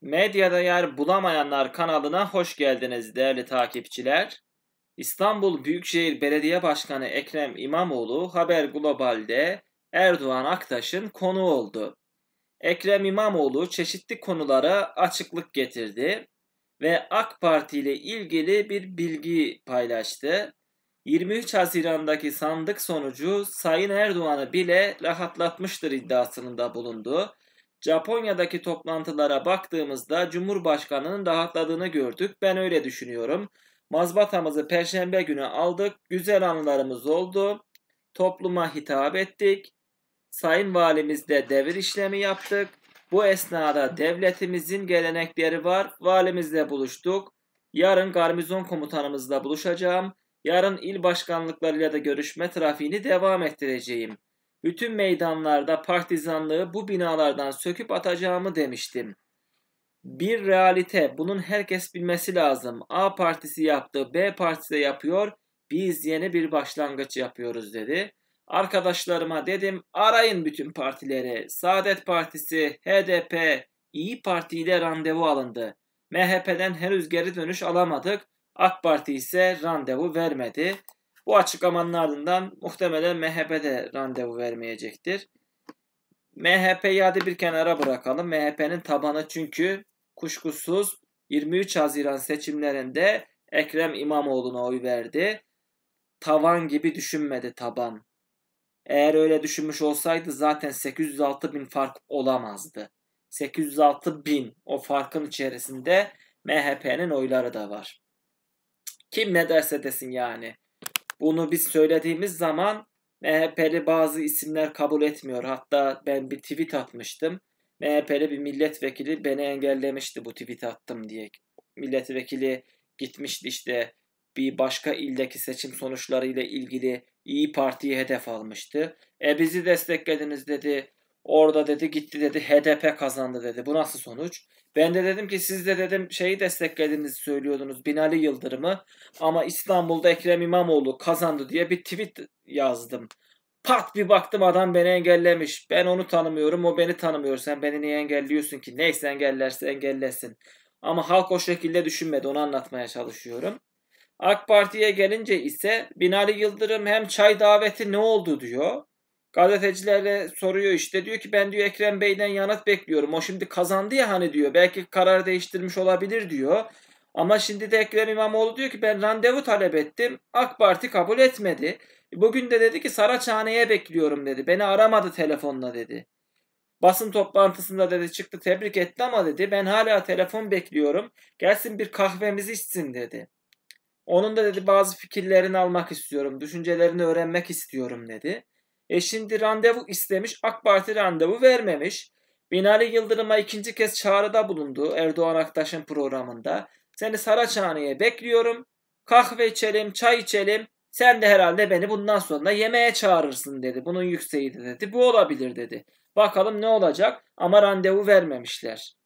Medyada yer bulamayanlar kanalına hoş geldiniz değerli takipçiler. İstanbul Büyükşehir Belediye Başkanı Ekrem İmamoğlu Haber Global'de Erdoğan Aktaş'ın konu oldu. Ekrem İmamoğlu çeşitli konulara açıklık getirdi ve AK Parti ile ilgili bir bilgi paylaştı. 23 Haziran'daki sandık sonucu Sayın Erdoğan'ı bile rahatlatmıştır iddiasında bulundu Japonya'daki toplantılara baktığımızda Cumhurbaşkanı'nın rahatladığını gördük. Ben öyle düşünüyorum. Mazbatamızı perşembe günü aldık. Güzel anılarımız oldu. Topluma hitap ettik. Sayın valimizle devir işlemi yaptık. Bu esnada devletimizin gelenekleri var. Valimizle buluştuk. Yarın garnizon komutanımızla buluşacağım. Yarın il başkanlıklarıyla da görüşme trafiğini devam ettireceğim.'' Bütün meydanlarda partizanlığı bu binalardan söküp atacağımı demiştim. Bir realite bunun herkes bilmesi lazım. A partisi yaptı, B partisi de yapıyor. Biz yeni bir başlangıç yapıyoruz dedi. Arkadaşlarıma dedim arayın bütün partileri. Saadet Partisi, HDP, İyi Parti ile randevu alındı. MHP'den henüz geri dönüş alamadık. AK Parti ise randevu vermedi. Bu açıklamanın ardından muhtemelen MHP de randevu vermeyecektir. MHP'yi hadi bir kenara bırakalım. MHP'nin tabanı çünkü kuşkusuz 23 Haziran seçimlerinde Ekrem İmamoğlu'na oy verdi. Tavan gibi düşünmedi taban. Eğer öyle düşünmüş olsaydı zaten 806 bin fark olamazdı. 806 bin o farkın içerisinde MHP'nin oyları da var. Kim ne derse desin yani. Bunu biz söylediğimiz zaman MHP'li bazı isimler kabul etmiyor. Hatta ben bir tweet atmıştım. MHP'li bir milletvekili beni engellemişti bu tweet attım diye. Milletvekili gitmişti işte bir başka ildeki seçim sonuçlarıyla ilgili İyi Parti'yi hedef almıştı. E bizi desteklediniz dedi. Orada dedi gitti dedi HDP kazandı dedi. Bu nasıl sonuç? Ben de dedim ki siz de dedim şeyi desteklediniz söylüyordunuz Binali Yıldırım'ı ama İstanbul'da Ekrem İmamoğlu kazandı diye bir tweet yazdım. Pat bir baktım adam beni engellemiş. Ben onu tanımıyorum o beni tanımıyor. Sen beni niye engelliyorsun ki? Neyse engellerse engellesin. Ama halk o şekilde düşünmedi onu anlatmaya çalışıyorum. AK Parti'ye gelince ise Binali Yıldırım hem çay daveti ne oldu diyor gazetecilere soruyor işte diyor ki ben diyor Ekrem Bey'den yanıt bekliyorum. O şimdi kazandı ya hani diyor belki karar değiştirmiş olabilir diyor. Ama şimdi de Ekrem İmamoğlu diyor ki ben randevu talep ettim. AK Parti kabul etmedi. Bugün de dedi ki Saraçhane'ye bekliyorum dedi. Beni aramadı telefonla dedi. Basın toplantısında dedi çıktı tebrik etti ama dedi ben hala telefon bekliyorum. Gelsin bir kahvemizi içsin dedi. Onun da dedi bazı fikirlerini almak istiyorum, düşüncelerini öğrenmek istiyorum dedi. E şimdi randevu istemiş. AK Parti randevu vermemiş. Binali Yıldırım'a ikinci kez çağrıda bulundu Erdoğan Aktaş'ın programında. Seni Saraçhane'ye bekliyorum. Kahve içelim, çay içelim. Sen de herhalde beni bundan sonra yemeğe çağırırsın dedi. Bunun yükseğiydi dedi. Bu olabilir dedi. Bakalım ne olacak ama randevu vermemişler.